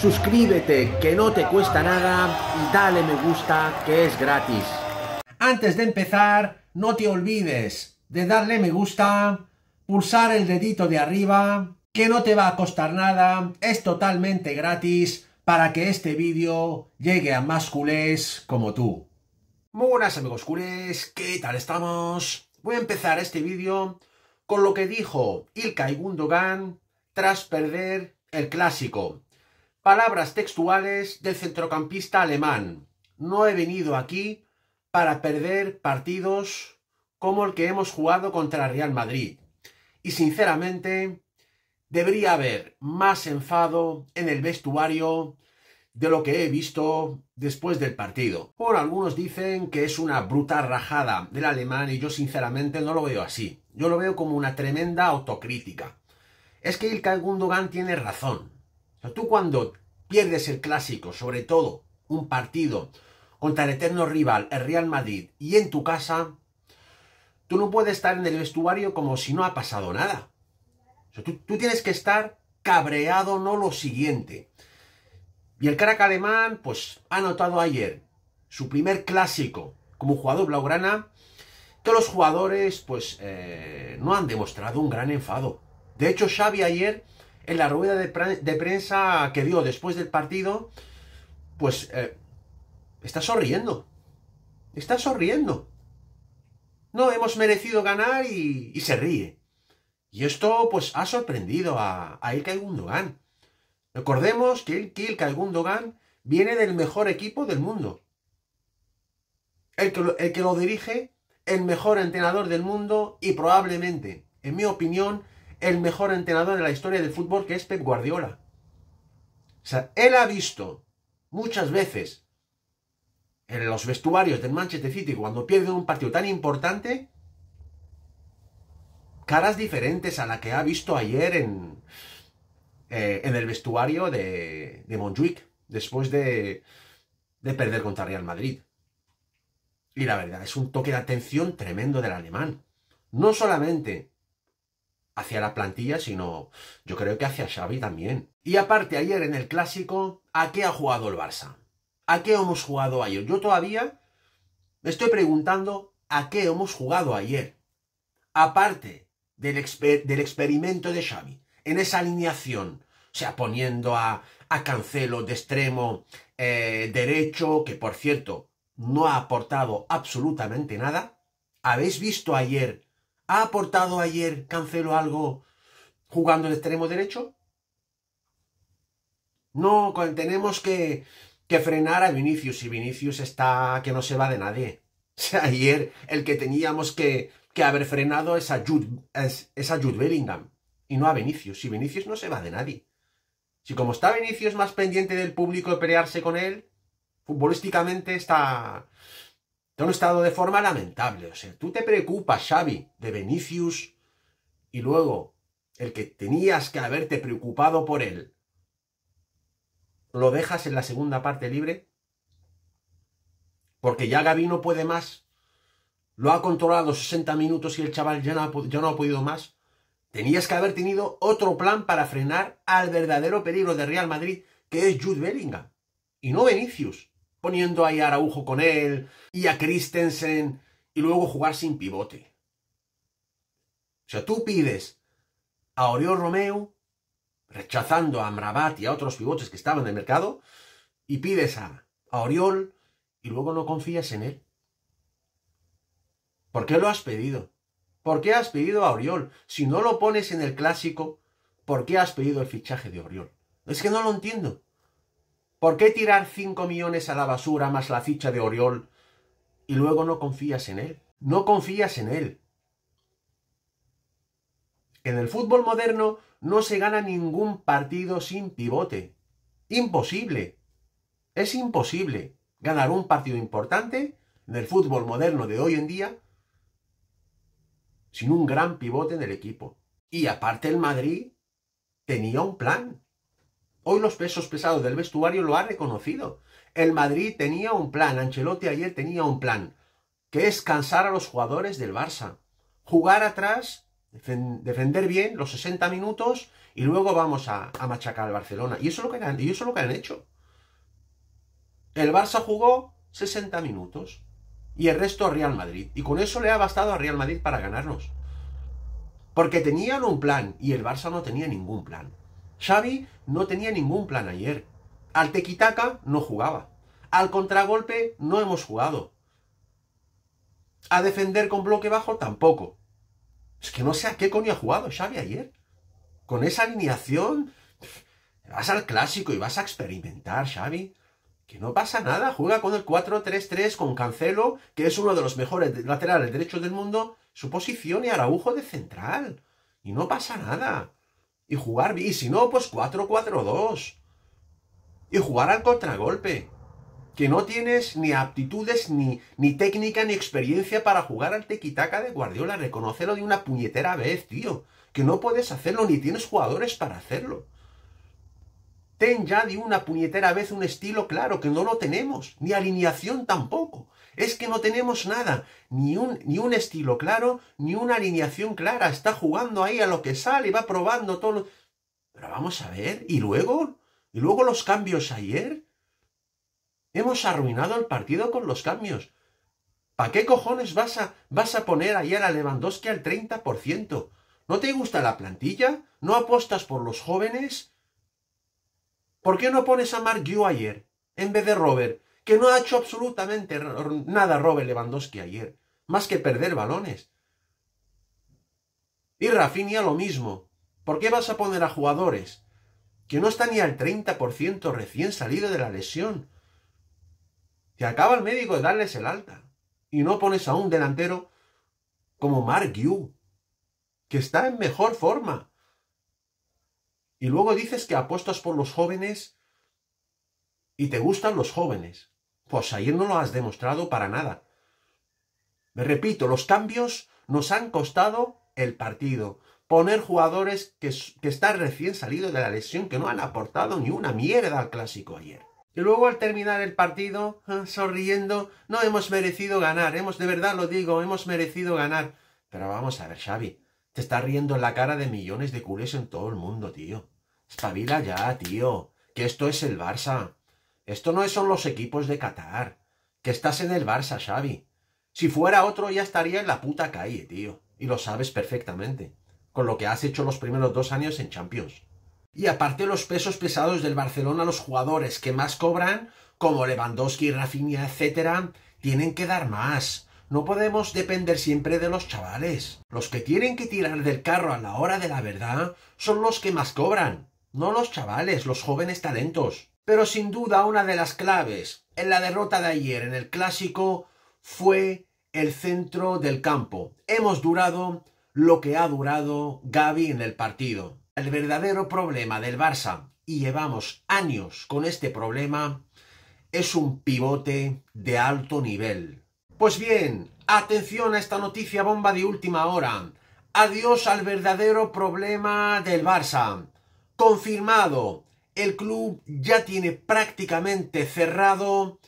suscríbete que no te cuesta nada y dale me gusta que es gratis. Antes de empezar, no te olvides de darle me gusta, pulsar el dedito de arriba, que no te va a costar nada, es totalmente gratis para que este vídeo llegue a más culés como tú. Muy buenas amigos culés, ¿qué tal estamos? Voy a empezar este vídeo con lo que dijo Ilkay Gundogan tras perder el Clásico Palabras textuales del centrocampista alemán. No he venido aquí para perder partidos como el que hemos jugado contra Real Madrid. Y sinceramente, debería haber más enfado en el vestuario de lo que he visto después del partido. Por algunos dicen que es una bruta rajada del alemán y yo sinceramente no lo veo así. Yo lo veo como una tremenda autocrítica. Es que Ilkay Gundogan tiene razón. Tú cuando pierdes el clásico, sobre todo un partido contra el eterno rival, el Real Madrid, y en tu casa, tú no puedes estar en el vestuario como si no ha pasado nada. tú, tienes que estar cabreado, no lo siguiente. Y el Caraca alemán, pues, ha notado ayer su primer clásico como jugador blaugrana, que los jugadores, pues, eh, no han demostrado un gran enfado. De hecho, Xavi ayer en la rueda de, prensa que dio después del partido, pues eh, está sonriendo. Está sonriendo. No hemos merecido ganar y, se ríe. Y esto pues ha sorprendido a, a Ilkay Gan. Recordemos que el Ilkay viene del mejor equipo del mundo. El que, el que lo dirige, el mejor entrenador del mundo y probablemente, en mi opinión, el mejor entrenador de la historia del fútbol, que es Pep Guardiola. O sea, él ha visto muchas veces en los vestuarios del Manchester City, cuando pierde un partido tan importante, caras diferentes a la que ha visto ayer en, eh, en el vestuario de, de Montjuic, después de, de perder contra Real Madrid. Y la verdad, es un toque de atención tremendo del alemán. No solamente hacia la plantilla, sino yo creo que hacia Xavi también. Y aparte, ayer en el Clásico, ¿a qué ha jugado el Barça? ¿A qué hemos jugado ayer? Yo todavía me estoy preguntando a qué hemos jugado ayer. Aparte del, experimento de Xavi, en esa alineación, o sea, poniendo a, a Cancelo de extremo eh, derecho, que por cierto, no ha aportado absolutamente nada. ¿Habéis visto ayer ¿Ha aportado ayer Cancelo algo jugando el extremo derecho? No, tenemos que, que frenar a Vinicius y Vinicius está que no se va de nadie. ayer el que teníamos que, que haber frenado es a, Jude, es, Bellingham y no a Vinicius. Y Vinicius no se va de nadie. Si como está Vinicius más pendiente del público de pelearse con él, futbolísticamente está, estado de forma lamentable. O sea, tú te preocupas, Xavi, de Vinicius y luego el que tenías que haberte preocupado por él, lo dejas en la segunda parte libre. Porque ya Gaby no puede más. Lo ha controlado 60 minutos y el chaval ya no ha, no ha podido más. Tenías que haber tenido otro plan para frenar al verdadero peligro de Real Madrid, que es Jude Bellingham, y no Vinicius poniendo ahí a Araujo con él y a Christensen y luego jugar sin pivote. O sea, tú pides a Oriol Romeo, rechazando a Amrabat y a otros pivotes que estaban en el mercado, y pides a, a Oriol y luego no confías en él. ¿Por qué lo has pedido? ¿Por qué has pedido a Oriol? Si no lo pones en el clásico, ¿por qué has pedido el fichaje de Oriol? Es que no lo entiendo. ¿Por qué tirar 5 millones a la basura más la ficha de Oriol y luego no confías en él? No confías en él. En el fútbol moderno no se gana ningún partido sin pivote. Imposible. Es imposible ganar un partido importante en el fútbol moderno de hoy en día sin un gran pivote en el equipo. Y aparte el Madrid tenía un plan. Hoy los pesos pesados del vestuario lo ha reconocido. El Madrid tenía un plan, Ancelotti ayer tenía un plan, que es cansar a los jugadores del Barça. Jugar atrás, defender bien los 60 minutos y luego vamos a, machacar al Barcelona. Y eso, es lo que han, y eso lo que han hecho. El Barça jugó 60 minutos y el resto Real Madrid. Y con eso le ha bastado a Real Madrid para ganarnos. Porque tenían un plan y el Barça no tenía ningún plan. Xavi no tenía ningún plan ayer. Al tequitaca no jugaba. Al contragolpe no hemos jugado. A defender con bloque bajo tampoco. Es que no sé a qué coño ha jugado Xavi ayer. Con esa alineación vas al clásico y vas a experimentar, Xavi. Que no pasa nada, juega con el 4-3-3 con Cancelo, que es uno de los mejores laterales derechos del mundo, su posición y Araujo de central. Y no pasa nada y jugar Y si no, pues 4-4-2. Y jugar al contragolpe. Que no tienes ni aptitudes, ni, ni técnica, ni experiencia para jugar al tequitaca de Guardiola. reconocerlo de una puñetera vez, tío. Que no puedes hacerlo, ni tienes jugadores para hacerlo. Ten ya de una puñetera vez un estilo claro, que no lo tenemos. Ni alineación tampoco. Es que no tenemos nada, ni un, ni un estilo claro, ni una alineación clara. Está jugando ahí a lo que sale y va probando todo. Pero vamos a ver, ¿y luego? ¿Y luego los cambios ayer? Hemos arruinado el partido con los cambios. ¿Para qué cojones vas a, vas a poner ayer a Lewandowski al 30%? ¿No te gusta la plantilla? ¿No apostas por los jóvenes? ¿Por qué no pones a Mark Yu ayer en vez de Robert? que no ha hecho absolutamente nada Robert Lewandowski ayer, más que perder balones. Y Rafinha lo mismo. ¿Por qué vas a poner a jugadores que no están ni al 30% recién salido de la lesión? Te acaba el médico de darles el alta. Y no pones a un delantero como Mark Yu, que está en mejor forma. Y luego dices que apuestas por los jóvenes y te gustan los jóvenes. Pues ayer no lo has demostrado para nada. Me repito, los cambios nos han costado el partido. Poner jugadores que, están recién salidos de la lesión, que no han aportado ni una mierda al clásico ayer. Y luego al terminar el partido, ah, sonriendo, no hemos merecido ganar, hemos, de verdad lo digo, hemos merecido ganar. Pero vamos a ver, Xavi, te estás riendo en la cara de millones de culés en todo el mundo, tío. Espabila ya, tío, que esto es el Barça. Esto no son los equipos de Qatar. Que estás en el Barça, Xavi. Si fuera otro ya estaría en la puta calle, tío. Y lo sabes perfectamente. Con lo que has hecho los primeros dos años en Champions. Y aparte los pesos pesados del Barcelona, los jugadores que más cobran, como Lewandowski, Rafinha, etc., tienen que dar más. No podemos depender siempre de los chavales. Los que tienen que tirar del carro a la hora de la verdad son los que más cobran, no los chavales, los jóvenes talentos. Pero sin duda una de las claves en la derrota de ayer en el clásico fue el centro del campo. Hemos durado lo que ha durado Gaby en el partido. El verdadero problema del Barça, y llevamos años con este problema, es un pivote de alto nivel. Pues bien, atención a esta noticia bomba de última hora. Adiós al verdadero problema del Barça. Confirmado, el club ya tiene prácticamente cerrado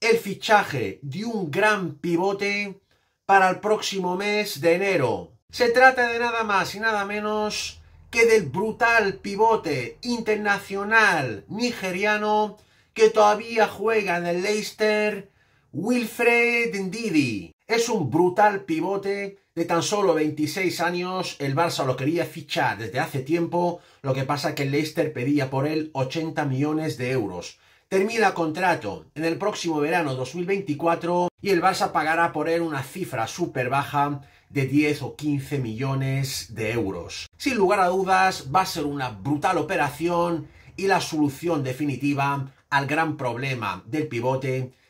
el fichaje de un gran pivote para el próximo mes de enero. Se trata de nada más y nada menos que del brutal pivote internacional nigeriano que todavía juega en el Leicester, Wilfred Ndidi. Es un brutal pivote de tan solo 26 años. El Barça lo quería fichar desde hace tiempo, lo que pasa que Leicester pedía por él 80 millones de euros. Termina contrato en el próximo verano 2024 y el Barça pagará por él una cifra súper baja de 10 o 15 millones de euros. Sin lugar a dudas, va a ser una brutal operación y la solución definitiva al gran problema del pivote